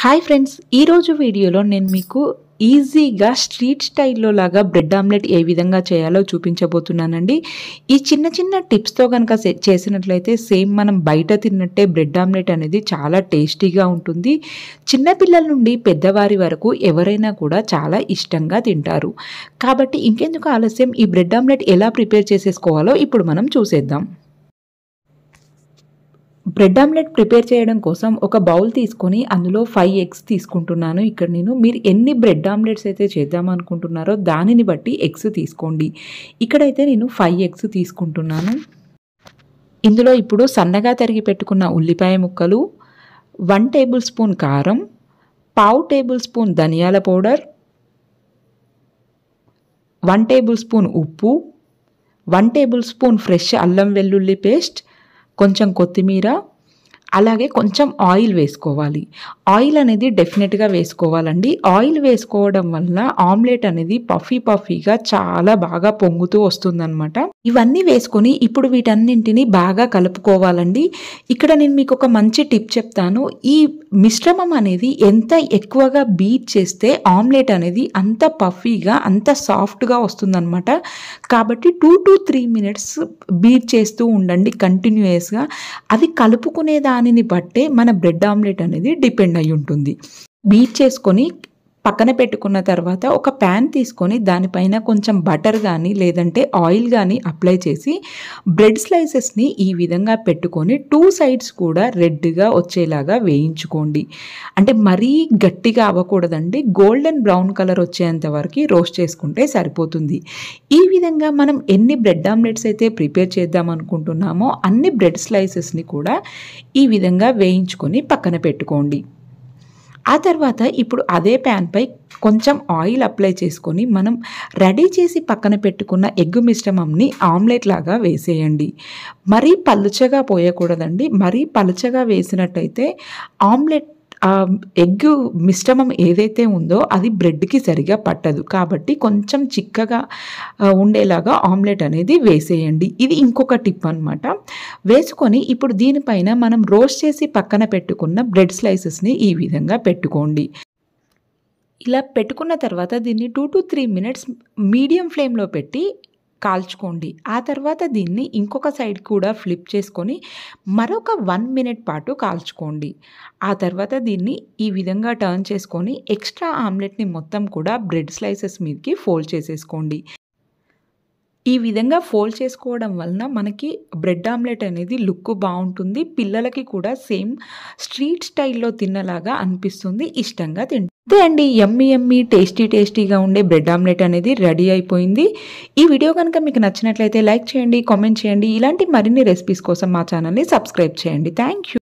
hi friends ఈరోజు వీడియోలో నేను మీకు ఈజీగా స్ట్రీట్ స్టైల్లో లాగా బ్రెడ్ ఆమ్లెట్ ఏ విధంగా చేయాలో చూపించబోతున్నానండి ఈ చిన్న చిన్న టిప్స్తో కనుక చేసినట్లయితే సేమ్ మనం బయట తిన్నట్టే బ్రెడ్ ఆమ్లెట్ అనేది చాలా టేస్టీగా ఉంటుంది చిన్నపిల్లల నుండి పెద్దవారి వరకు ఎవరైనా కూడా చాలా ఇష్టంగా తింటారు కాబట్టి ఇంకెందుకు ఆలస్యం ఈ బ్రెడ్ ఆమ్లెట్ ఎలా ప్రిపేర్ చేసేసుకోవాలో ఇప్పుడు మనం చూసేద్దాం బ్రెడ్ ఆమ్లెట్ ప్రిపేర్ చేయడం కోసం ఒక బౌల్ తీసుకొని అందులో ఫైవ్ ఎగ్స్ తీసుకుంటున్నాను ఇక్కడ నేను మీరు ఎన్ని బ్రెడ్ ఆమ్లెట్స్ అయితే చేద్దామనుకుంటున్నారో దానిని బట్టి ఎగ్స్ తీసుకోండి ఇక్కడైతే నేను ఫైవ్ ఎగ్స్ తీసుకుంటున్నాను ఇందులో ఇప్పుడు సన్నగా తరిగి పెట్టుకున్న ఉల్లిపాయ ముక్కలు వన్ టేబుల్ స్పూన్ కారం పావు టేబుల్ స్పూన్ ధనియాల పౌడర్ వన్ టేబుల్ స్పూన్ ఉప్పు వన్ టేబుల్ స్పూన్ ఫ్రెష్ అల్లం వెల్లుల్లి పేస్ట్ కొంచెం కొత్తిమీర అలాగే కొంచెం ఆయిల్ వేసుకోవాలి ఆయిల్ అనేది డెఫినెట్గా వేసుకోవాలండి ఆయిల్ వేసుకోవడం వల్ల ఆమ్లెట్ అనేది పఫీ పఫీగా చాలా బాగా పొంగుతూ వస్తుందన్నమాట ఇవన్నీ వేసుకొని ఇప్పుడు వీటన్నింటినీ బాగా కలుపుకోవాలండి ఇక్కడ నేను మీకు ఒక మంచి టిప్ చెప్తాను ఈ మిశ్రమం అనేది ఎంత ఎక్కువగా బీట్ చేస్తే ఆమ్లెట్ అనేది అంత పఫీగా అంత సాఫ్ట్గా వస్తుందన్నమాట కాబట్టి two to three minutes beat చేస్తూ ఉండండి కంటిన్యూయస్గా అది కలుపుకునే దానిని బట్టే మన బ్రెడ్ ఆమ్లెట్ అనేది డిపెండ్ అయి ఉంటుంది బీట్ చేసుకొని పక్కన పెట్టుకున్న తర్వాత ఒక ప్యాన్ తీసుకొని దానిపైన కొంచెం బటర్ కానీ లేదంటే ఆయిల్ కానీ అప్లై చేసి బ్రెడ్ స్లైసెస్ని ఈ విధంగా పెట్టుకొని టూ సైడ్స్ కూడా రెడ్గా వచ్చేలాగా వేయించుకోండి అంటే మరీ గట్టిగా అవ్వకూడదండి గోల్డెన్ బ్రౌన్ కలర్ వచ్చేంత వరకు రోస్ట్ చేసుకుంటే సరిపోతుంది ఈ విధంగా మనం ఎన్ని బ్రెడ్ ఆమ్లెట్స్ అయితే ప్రిపేర్ చేద్దాం అనుకుంటున్నామో అన్ని బ్రెడ్ స్లైసెస్ని కూడా ఈ విధంగా వేయించుకొని పక్కన పెట్టుకోండి ఆ తర్వాత ఇప్పుడు అదే ప్యాన్పై కొంచెం ఆయిల్ అప్లై చేసుకొని మనం రెడీ చేసి పక్కన పెట్టుకున్న ఎగ్ మిశ్రమంని ఆమ్లెట్ లాగా వేసేయండి మరీ పలుచగా పోయకూడదండి మరీ పలుచగా వేసినట్టయితే ఆమ్లెట్ ఎగ్ మిశ్రమం ఏదైతే ఉందో అది బ్రెడ్కి సరిగా పట్టదు కాబట్టి కొంచెం చిక్కగా ఉండేలాగా ఆమ్లెట్ అనేది వేసేయండి ఇది ఇంకొక టిప్ అనమాట వేసుకొని ఇప్పుడు దీనిపైన మనం రోస్ట్ చేసి పక్కన పెట్టుకున్న బ్రెడ్ స్లైసెస్ని ఈ విధంగా పెట్టుకోండి ఇలా పెట్టుకున్న తర్వాత దీన్ని two to three minutes medium ఫ్లేమ్లో పెట్టి కాల్చుకోండి ఆ తర్వాత దీన్ని ఇంకొక సైడ్ కూడా ఫ్లిప్ చేసుకొని మరొక వన్ మినిట్ పాటు కాల్చుకోండి ఆ తర్వాత దీన్ని ఈ విధంగా టర్న్ చేసుకొని ఎక్స్ట్రా ఆమ్లెట్ని మొత్తం కూడా బ్రెడ్ స్లైసెస్ మీదకి ఫోల్డ్ చేసేసుకోండి ఈ విధంగా ఫోల్డ్ చేసుకోవడం వలన మనకి బ్రెడ్ ఆమ్లెట్ అనేది లుక్ బాగుంటుంది పిల్లలకి కూడా సేమ్ స్ట్రీట్ స్టైల్లో తిన్నలాగా అనిపిస్తుంది ఇష్టంగా తింటుంది అదే అండి ఎమ్మి ఎమ్మి టేస్టీ టేస్టీగా ఉండే బ్రెడ్ ఆమ్లెట్ అనేది రెడీ అయిపోయింది ఈ వీడియో కనుక మీకు నచ్చినట్లయితే లైక్ చేయండి కామెంట్ చేయండి ఇలాంటి మరిన్ని రెసిపీస్ కోసం మా ఛానల్ని సబ్స్క్రైబ్ చేయండి థ్యాంక్ యూ